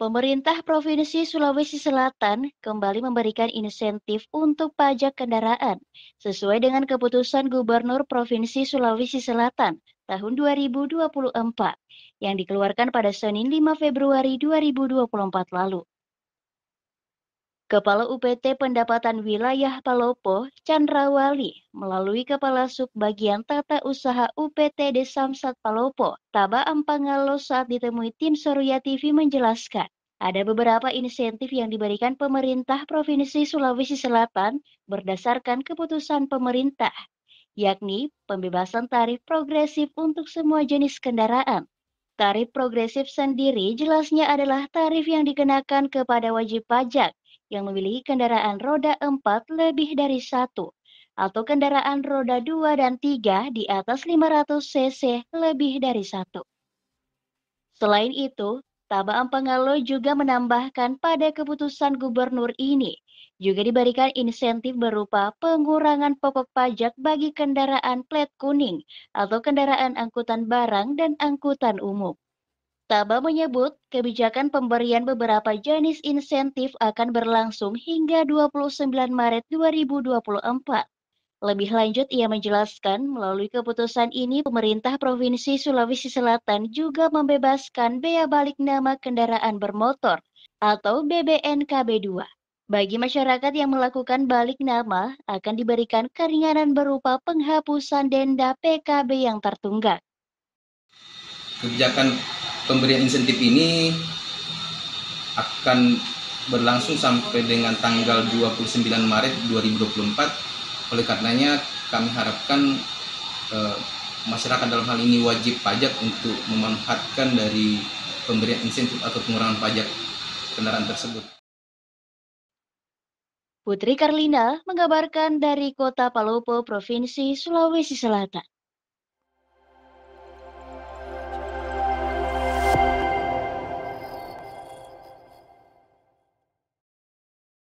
Pemerintah Provinsi Sulawesi Selatan kembali memberikan insentif untuk pajak kendaraan sesuai dengan keputusan Gubernur Provinsi Sulawesi Selatan tahun 2024 yang dikeluarkan pada Senin 5 Februari 2024 lalu. Kepala UPT Pendapatan Wilayah Palopo, Chandra Wali, melalui Kepala Subbagian Tata Usaha UPT Desamsat Palopo, Taba Ampangalo saat ditemui tim Surya TV menjelaskan, ada beberapa insentif yang diberikan pemerintah Provinsi Sulawesi Selatan berdasarkan keputusan pemerintah, yakni pembebasan tarif progresif untuk semua jenis kendaraan, Tarif progresif sendiri jelasnya adalah tarif yang dikenakan kepada wajib pajak yang memiliki kendaraan roda 4 lebih dari satu atau kendaraan roda 2 dan 3 di atas 500 cc lebih dari satu. Selain itu, Tabaan Pengalo juga menambahkan pada keputusan gubernur ini juga diberikan insentif berupa pengurangan pokok pajak bagi kendaraan plat kuning atau kendaraan angkutan barang dan angkutan umum. Taba menyebut kebijakan pemberian beberapa jenis insentif akan berlangsung hingga 29 Maret 2024. Lebih lanjut, ia menjelaskan melalui keputusan ini pemerintah Provinsi Sulawesi Selatan juga membebaskan bea balik nama kendaraan bermotor atau BBNKB 2 bagi masyarakat yang melakukan balik nama, akan diberikan keringanan berupa penghapusan denda PKB yang tertunggak. Kebijakan pemberian insentif ini akan berlangsung sampai dengan tanggal 29 Maret 2024. Oleh karenanya kami harapkan eh, masyarakat dalam hal ini wajib pajak untuk memanfaatkan dari pemberian insentif atau pengurangan pajak kendaraan tersebut. Putri Karlina mengabarkan dari kota Palopo, Provinsi Sulawesi Selatan.